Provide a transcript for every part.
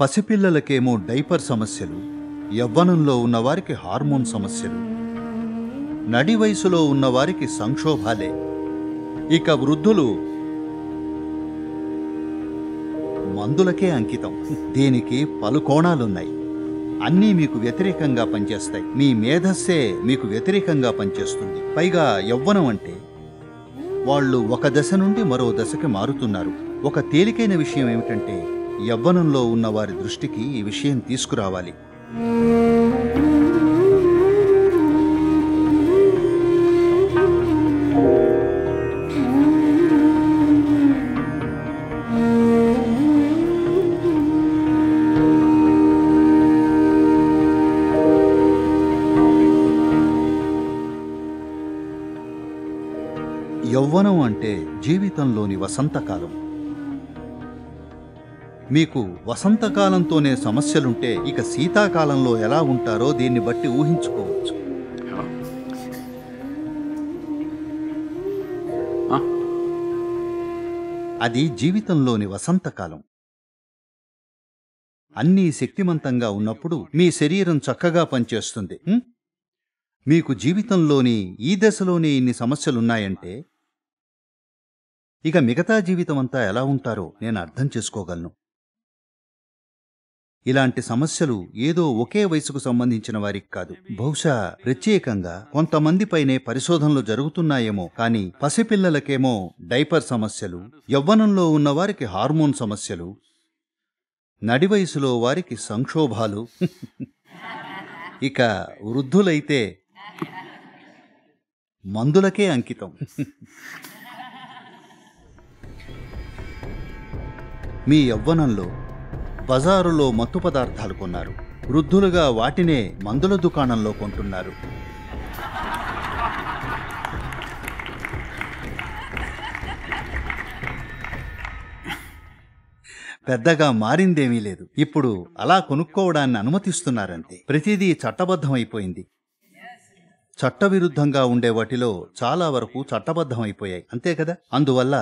పసిపిల్లలకేమో diaper సమస్యలు యవ్వనంలో ఉన్నవారికి హార్మోన్ సమస్యలు నడి వయసులో ఉన్నవారికి సంక్షోభాలే ఇక వృద్ధులు మందులకే అంకితం దీనికి పలు కోణాలున్నాయి అన్నీ మీకు వ్యతిరేకంగా పనిచేస్తాయి మీ మేధస్సే మీకు వ్యతిరేకంగా పనిచేస్తుంది పైగా యవ్వనం అంటే వాళ్ళు ఒక దశ నుండి మరో దశకి మారుతున్నారు ఒక తేలికైన విషయం ఏమిటంటే యవ్వనంలో ఉన్న వారి దృష్టికి ఈ విషయం తీసుకురావాలి యౌవనం అంటే జీవితంలోని వసంతకాలం మీకు వసంతకాలంతోనే సమస్యలుంటే ఇక శీతాకాలంలో ఎలా ఉంటారో దీన్ని బట్టి ఊహించుకోవచ్చు అది జీవితంలోని వసంతకాలం అన్నీ శక్తిమంతంగా ఉన్నప్పుడు మీ శరీరం చక్కగా పనిచేస్తుంది మీకు జీవితంలోని ఈ దశలోనే ఇన్ని సమస్యలున్నాయంటే ఇక మిగతా జీవితమంతా ఎలా ఉంటారో నేను అర్థం చేసుకోగలను ఇలాంటి సమస్యలు ఏదో ఒకే వయసుకు సంబంధించిన వారికి కాదు బహుశా ప్రత్యేకంగా కొంతమంది పైనే పరిశోధనలు జరుగుతున్నాయేమో కానీ పసిపిల్లలకేమో డైపర్ సమస్యలు యవ్వనంలో ఉన్నవారికి హార్మోన్ సమస్యలు నడివయసులో వారికి సంక్షోభాలు ఇక వృద్ధులైతే మందులకే అంకితం మీ యవ్వనంలో బజారులో మత్తు పదార్థాలు కొన్నారు వృద్ధులుగా వాటినే మందుల దుకాణంలో కొంటున్నారు పెద్దగా మారిందేమీ లేదు ఇప్పుడు అలా కొనుక్కోవడాన్ని అనుమతిస్తున్నారంతే ప్రతిదీ చట్టబద్ధమైపోయింది చట్టవిరుద్ధంగా ఉండే వాటిలో చాలా వరకు చట్టబద్ధమైపోయాయి అంతే కదా అందువల్ల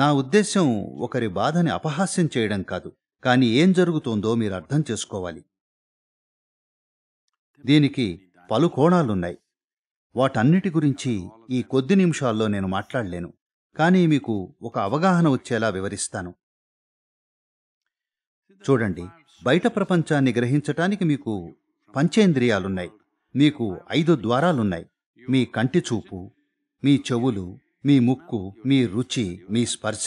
నా ఉద్దేశ్యం ఒకరి బాధని అపహాస్యం చేయడం కాదు కానీ ఏం జరుగుతోందో మీరు అర్థం చేసుకోవాలి దీనికి పలు కోణాలున్నాయి వాటన్నిటి గురించి ఈ కొద్ది నిమిషాల్లో నేను మాట్లాడలేను కానీ మీకు ఒక అవగాహన వచ్చేలా వివరిస్తాను చూడండి బయట ప్రపంచాన్ని గ్రహించటానికి మీకు పంచేంద్రియాలున్నాయి మీకు ఐదు ద్వారాలున్నాయి మీ కంటి చూపు మీ చెవులు మీ ముక్కు మీ రుచి మీ స్పర్శ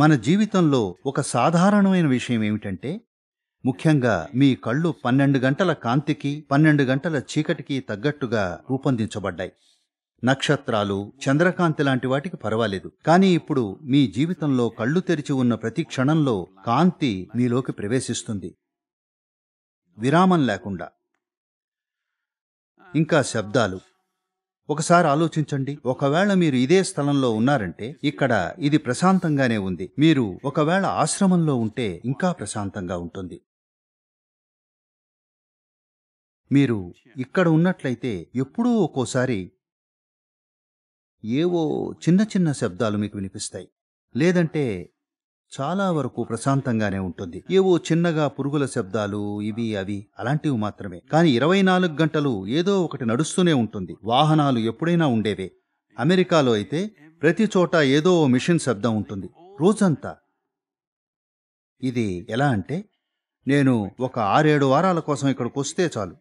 మన జీవితంలో ఒక సాధారణమైన విషయం ఏమిటంటే ముఖ్యంగా మీ కళ్ళు పన్నెండు గంటల కాంతికి పన్నెండు గంటల చీకటికి తగ్గట్టుగా రూపొందించబడ్డాయి నక్షత్రాలు చంద్రకాంతి లాంటి వాటికి పర్వాలేదు కానీ ఇప్పుడు మీ జీవితంలో కళ్ళు తెరిచి ఉన్న ప్రతి క్షణంలో కాంతి మీలోకి ప్రవేశిస్తుంది విరామం లేకుండా ఇంకా శబ్దాలు ఒకసారి ఆలోచించండి ఒకవేళ మీరు ఇదే స్థలంలో ఉన్నారంటే ఇక్కడ ఇది ప్రశాంతంగానే ఉంది మీరు ఒకవేళ ఆశ్రమంలో ఉంటే ఇంకా ప్రశాంతంగా ఉంటుంది మీరు ఇక్కడ ఉన్నట్లయితే ఎప్పుడూ ఒక్కోసారి ఏవో చిన్న చిన్న శబ్దాలు మీకు వినిపిస్తాయి లేదంటే చాలా వరకు ప్రశాంతంగానే ఉంటుంది ఏవో చిన్నగా పురుగుల శబ్దాలు ఇవి అవి అలాంటివి మాత్రమే కానీ ఇరవై నాలుగు గంటలు ఏదో ఒకటి నడుస్తూనే ఉంటుంది వాహనాలు ఎప్పుడైనా ఉండేవే అమెరికాలో అయితే ప్రతి చోట ఏదో మిషన్ శబ్దం ఉంటుంది రోజంతా ఇది ఎలా అంటే నేను ఒక ఆరేడు వారాల కోసం ఇక్కడికి వస్తే చాలు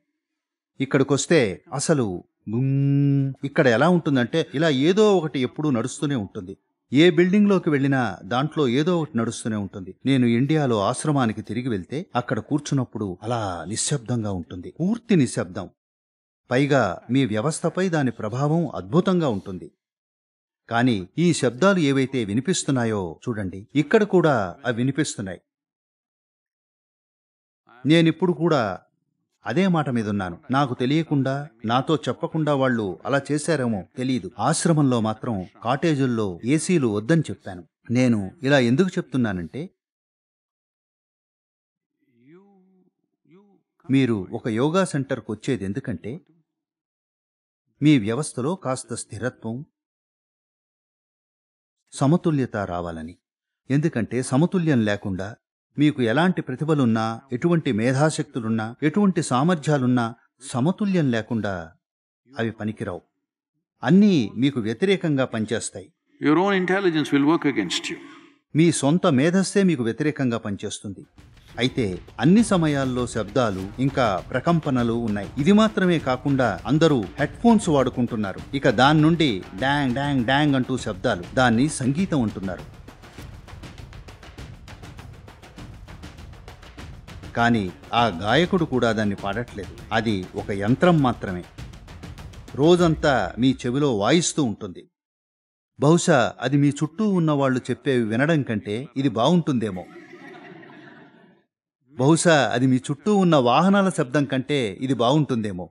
ఇక్కడికి వస్తే అసలు ఇక్కడ ఎలా ఉంటుందంటే ఇలా ఏదో ఒకటి ఎప్పుడూ నడుస్తూనే ఉంటుంది ఏ బిల్డింగ్లోకి వెళ్ళినా దాంట్లో ఏదో ఒకటి నడుస్తూనే ఉంటుంది నేను ఇండియాలో ఆశ్రమానికి తిరిగి వెళ్తే అక్కడ కూర్చున్నప్పుడు అలా నిశ్శబ్దంగా ఉంటుంది పూర్తి నిశ్శబ్దం పైగా మీ వ్యవస్థపై దాని ప్రభావం అద్భుతంగా ఉంటుంది కానీ ఈ శబ్దాలు ఏవైతే వినిపిస్తున్నాయో చూడండి ఇక్కడ కూడా అవి వినిపిస్తున్నాయి నేనిప్పుడు కూడా అదే మాట మీదున్నాను నాకు తెలియకుండా నాతో చెప్పకుండా వాళ్ళు అలా చేశారేమో తెలియదు ఆశ్రమంలో మాత్రం కాటేజుల్లో ఏసీలు వద్దని చెప్పాను నేను ఇలా ఎందుకు చెప్తున్నానంటే మీరు ఒక యోగా సెంటర్కు వచ్చేది ఎందుకంటే మీ వ్యవస్థలో కాస్త స్థిరత్వం సమతుల్యత రావాలని ఎందుకంటే సమతుల్యం లేకుండా మీకు ఎలాంటి ప్రతిభలున్నా ఎటువంటి మేధాశక్తులున్నా ఎటువంటి సామర్థ్యాలున్నా సమతుల్యం లేకుండా అవి పనికిరావు అన్నీ మీకు వ్యతిరేకంగా పనిచేస్తాయి your own intelligence will work against you మీ సొంత మేధస్సే మీకు వ్యతిరేకంగా పనిచేస్తుంది అయితే అన్ని సమయాల్లో శబ్దాలు ఇంకా ప్రకంపనలు ఉన్నాయి ఇది మాత్రమే కాకుండా అందరూ హెడ్ ఫోన్స్ వాడుకుంటున్నారు ఇక దాని నుండి డాంగ్ డాంగ్ డాంగ్ అంటూ శబ్దాలు దాన్ని సంగీతం అంటున్నారు కానీ ఆ గాయకుడు కూడా దాన్ని పాడట్లేదు అది ఒక యంత్రం మాత్రమే రోజంతా మీ చెవిలో వాయిస్తూ ఉంటుంది బహుశా అది మీ చుట్టూ ఉన్నవాళ్ళు చెప్పేవి వినడం కంటే ఇది బాగుంటుందేమో బహుశా అది మీ చుట్టూ ఉన్న వాహనాల శబ్దం కంటే ఇది బాగుంటుందేమో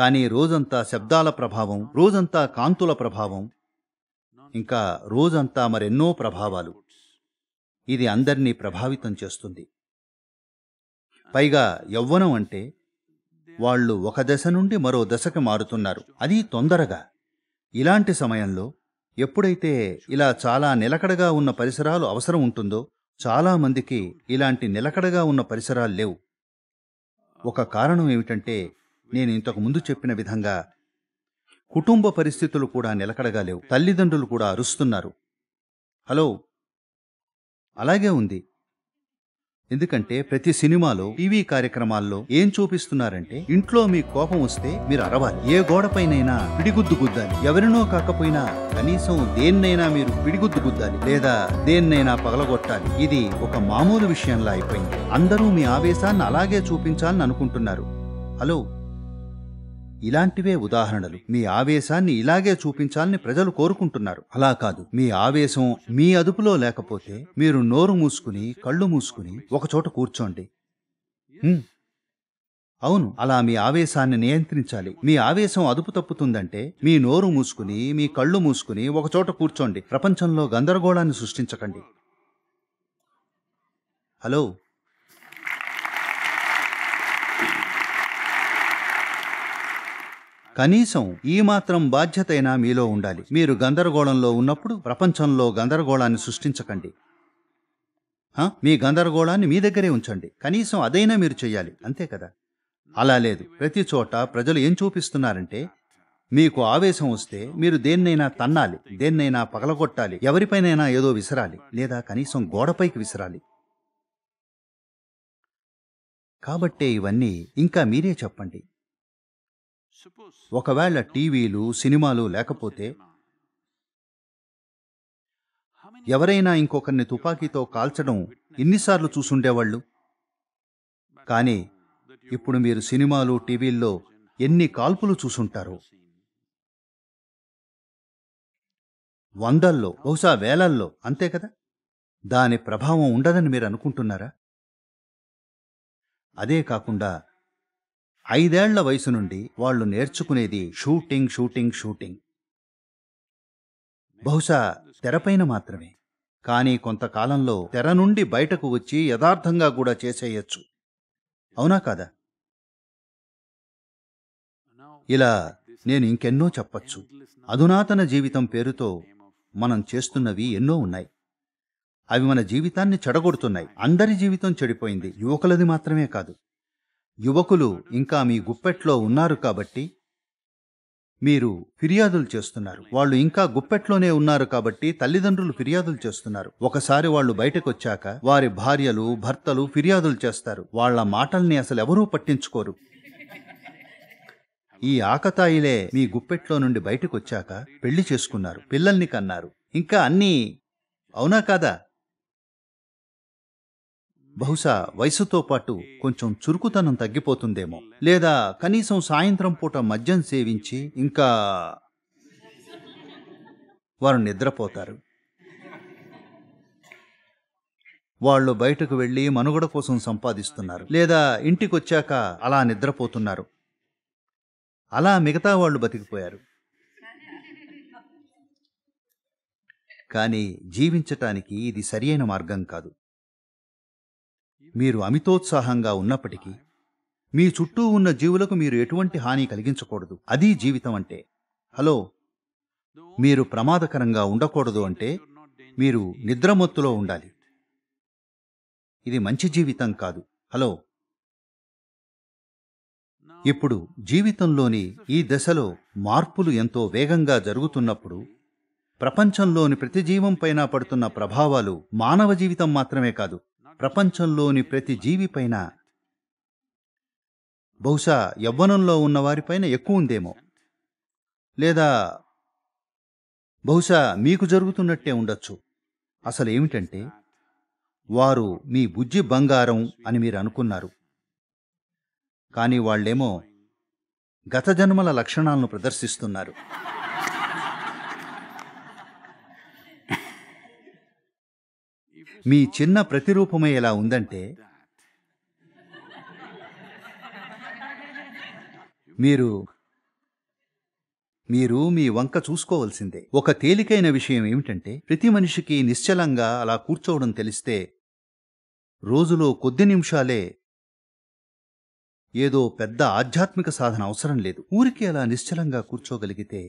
కానీ రోజంతా శబ్దాల ప్రభావం రోజంతా కాంతుల ప్రభావం ఇంకా రోజంతా మరెన్నో ప్రభావాలు ఇది అందరినీ ప్రభావితం చేస్తుంది పైగా యవ్వనం అంటే వాళ్ళు ఒక దశ నుండి మరో దశకి మారుతున్నారు అది తొందరగా ఇలాంటి సమయంలో ఎప్పుడైతే ఇలా చాలా నిలకడగా ఉన్న పరిసరాలు అవసరం ఉంటుందో చాలామందికి ఇలాంటి నిలకడగా ఉన్న పరిసరాలు లేవు ఒక కారణం ఏమిటంటే నేను ఇంతకు ముందు చెప్పిన విధంగా కుటుంబ పరిస్థితులు కూడా నిలకడగా లేవు తల్లిదండ్రులు కూడా అరుస్తున్నారు హలో అలాగే ఉంది ఎందుకంటే ప్రతి సినిమాలో టీవీ కార్యక్రమాల్లో ఏం చూపిస్తున్నారంటే ఇంట్లో మీ కోపం వస్తే మీరు అరవాలి ఏ గోడపైనైనా పిడిగుద్దు గుద్దాలి ఎవరినో కాకపోయినా కనీసం దేన్నైనా మీరు పిడిగుద్దు గుద్దాలి లేదా దేన్నైనా పగలగొట్టాలి ఇది ఒక మామూలు విషయంలా అయిపోయింది అందరూ మీ ఆవేశాన్ని అలాగే చూపించాలని అనుకుంటున్నారు హలో ఇలాంటివే ఉదాహరణలు మీ ఆవేశాన్ని ఇలాగే చూపించాలని ప్రజలు కోరుకుంటున్నారు అలా కాదు మీ ఆవేశం మీ అదుపులో లేకపోతే మీరు నోరు మూసుకుని కళ్ళు మూసుకుని ఒకచోట కూర్చోండి అవును అలా మీ ఆవేశాన్ని నియంత్రించాలి మీ ఆవేశం అదుపు తప్పుతుందంటే మీ నోరు మూసుకుని మీ కళ్ళు మూసుకుని ఒకచోట కూర్చోండి ప్రపంచంలో గందరగోళాన్ని సృష్టించకండి హలో కనీసం ఈ మాత్రం బాధ్యతైనా మీలో ఉండాలి మీరు గందరగోళంలో ఉన్నప్పుడు ప్రపంచంలో గందరగోళాన్ని సృష్టించకండి మీ గందరగోళాన్ని మీ దగ్గరే ఉంచండి కనీసం అదైనా మీరు చేయాలి అంతే కదా అలా లేదు ప్రతి చోట ప్రజలు ఏం చూపిస్తున్నారంటే మీకు ఆవేశం వస్తే మీరు దేన్నైనా తన్నాలి దేన్నైనా పగలగొట్టాలి ఎవరిపైనైనా ఏదో విసరాలి లేదా కనీసం గోడపైకి విసరాలి కాబట్టే ఇవన్నీ ఇంకా మీరే చెప్పండి ఒకవేళ టీవీలు సినిమాలు లేకపోతే ఎవరైనా ఇంకొకరిని తుపాకీతో కాల్చడం ఎన్నిసార్లు చూసుండేవాళ్ళు కానీ ఇప్పుడు మీరు సినిమాలు టీవీల్లో ఎన్ని కాల్పులు చూసుంటారు వందల్లో బహుశా వేలల్లో అంతే కదా దాని ప్రభావం ఉండదని మీరు అనుకుంటున్నారా అదే కాకుండా ఐదేళ్ల వయసు నుండి వాళ్ళు నేర్చుకునేది షూటింగ్ షూటింగ్ షూటింగ్ బహుశా తెరపైన మాత్రమే కానీ కొంతకాలంలో తెర నుండి బయటకు వచ్చి యథార్థంగా కూడా చేసేయచ్చు అవునా కాదా ఇలా నేను ఇంకెన్నో చెప్పచ్చు అధునాతన జీవితం పేరుతో మనం చేస్తున్నవి ఎన్నో ఉన్నాయి అవి మన జీవితాన్ని చెడగొడుతున్నాయి అందరి జీవితం చెడిపోయింది యువకులది మాత్రమే కాదు యువకులు ఇంకా మీ గుప్పెట్లో ఉన్నారు కాబట్టి మీరు ఫిర్యాదులు చేస్తున్నారు వాళ్ళు ఇంకా గుప్పెట్లోనే ఉన్నారు కాబట్టి తల్లిదండ్రులు ఫిర్యాదులు చేస్తున్నారు ఒకసారి వాళ్ళు బయటకొచ్చాక వారి భార్యలు భర్తలు ఫిర్యాదులు చేస్తారు వాళ్ల మాటల్ని అసలు ఎవరూ పట్టించుకోరు ఈ ఆకతాయిలే మీ గుప్పెట్లో నుండి బయటకొచ్చాక పెళ్లి చేసుకున్నారు పిల్లల్ని కన్నారు ఇంకా అన్నీ అవునా కాదా బహుశా వయసుతో పాటు కొంచెం చురుకుతనం తగ్గిపోతుందేమో లేదా కనీసం సాయంత్రం పూట మద్యం సేవించి ఇంకా వారు నిద్రపోతారు వాళ్ళు బయటకు వెళ్ళి మనుగడ కోసం సంపాదిస్తున్నారు లేదా ఇంటికొచ్చాక అలా నిద్రపోతున్నారు అలా మిగతా వాళ్ళు బతికిపోయారు కానీ జీవించటానికి ఇది సరియైన మార్గం కాదు మీరు అమితోత్సాహంగా ఉన్నప్పటికీ మీ చుట్టూ ఉన్న జీవులకు మీరు ఎటువంటి హాని కలిగించకూడదు అదీ జీవితం అంటే హలో మీరు ప్రమాదకరంగా ఉండకూడదు అంటే మీరు నిద్రమత్తులో ఉండాలి ఇది మంచి జీవితం కాదు హలో ఇప్పుడు జీవితంలోని ఈ దశలో మార్పులు ఎంతో వేగంగా జరుగుతున్నప్పుడు ప్రపంచంలోని ప్రతి జీవంపైన పడుతున్న ప్రభావాలు మానవ జీవితం మాత్రమే కాదు ప్రపంచంలోని ప్రతి జీవిపైన బహుశా యవ్వనంలో ఉన్నవారిపైన ఎక్కువ ఉందేమో లేదా బహుశా మీకు జరుగుతున్నట్టే ఉండొచ్చు అసలు ఏమిటంటే వారు మీ బుజ్జి బంగారం అని మీరు అనుకున్నారు కానీ వాళ్ళేమో గత జన్మల లక్షణాలను ప్రదర్శిస్తున్నారు మీ చిన్న ప్రతిరూపమే ఎలా ఉందంటే మీరు మీరు మీ వంక చూసుకోవలసిందే ఒక తేలికైన విషయం ఏమిటంటే ప్రతి మనిషికి నిశ్చలంగా అలా కూర్చోవడం తెలిస్తే రోజులో కొద్ది నిమిషాలే ఏదో పెద్ద ఆధ్యాత్మిక సాధన అవసరం లేదు ఊరికి అలా నిశ్చలంగా కూర్చోగలిగితే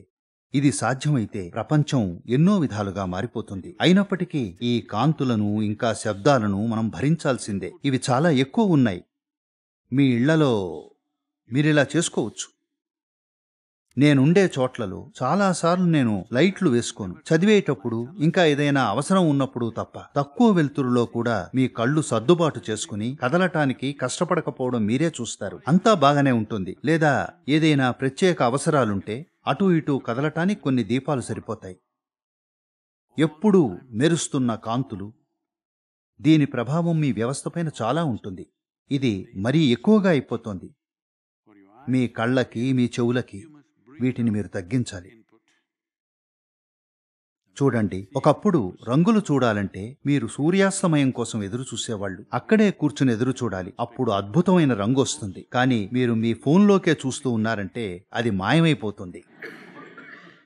ఇది సాధ్యమైతే ప్రపంచం ఎన్నో విధాలుగా మారిపోతుంది అయినప్పటికీ ఈ కాంతులను ఇంకా శబ్దాలను మనం భరించాల్సిందే ఇవి చాలా ఎక్కువ ఉన్నాయి మీ ఇళ్లలో మీరిలా చేసుకోవచ్చు నేనుండే చోట్లలో చాలాసార్లు నేను లైట్లు వేసుకోను చదివేటప్పుడు ఇంకా ఏదైనా అవసరం ఉన్నప్పుడు తప్ప తక్కువ వెలుతురులో కూడా మీ కళ్ళు సర్దుబాటు చేసుకుని కదలటానికి కష్టపడకపోవడం మీరే చూస్తారు అంతా బాగానే ఉంటుంది లేదా ఏదైనా ప్రత్యేక అవసరాలుంటే అటూ ఇటూ కదలటానికి కొన్ని దీపాలు సరిపోతాయి ఎప్పుడూ మెరుస్తున్న కాంతులు దీని ప్రభావం మీ వ్యవస్థపైన చాలా ఉంటుంది ఇది మరీ ఎక్కువగా అయిపోతోంది మీ కళ్ళకి మీ చెవులకి వీటిని మీరు తగ్గించాలి చూడండి ఒకప్పుడు రంగులు చూడాలంటే మీరు సూర్యాస్తమయం కోసం ఎదురు చూసేవాళ్ళు అక్కడే కూర్చుని ఎదురు చూడాలి అప్పుడు అద్భుతమైన రంగు వస్తుంది కానీ మీరు మీ ఫోన్లోకే చూస్తూ ఉన్నారంటే అది మాయమైపోతుంది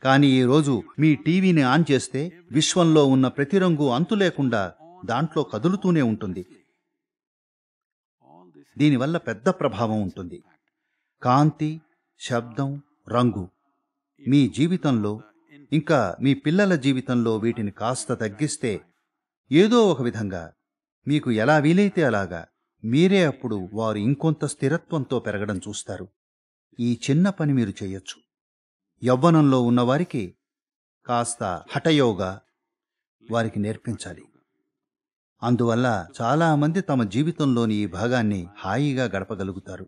కానీ ఈరోజు మీ టీవీని ఆన్ చేస్తే విశ్వంలో ఉన్న ప్రతి రంగు అంతు లేకుండా దాంట్లో కదులుతూనే ఉంటుంది దీనివల్ల పెద్ద ప్రభావం ఉంటుంది కాంతి శబ్దం రంగు మీ జీవితంలో ఇంకా మీ పిల్లల జీవితంలో వీటిని కాస్త తగ్గిస్తే ఏదో ఒక విధంగా మీకు ఎలా వీలైతే అలాగా మీరే అప్పుడు వారు ఇంకొంత స్థిరత్వంతో పెరగడం చూస్తారు ఈ చిన్న పని మీరు చేయొచ్చు యవ్వనంలో ఉన్నవారికి కాస్త హఠయోగా వారికి నేర్పించాలి అందువల్ల చాలామంది తమ జీవితంలోని ఈ భాగాన్ని హాయిగా గడపగలుగుతారు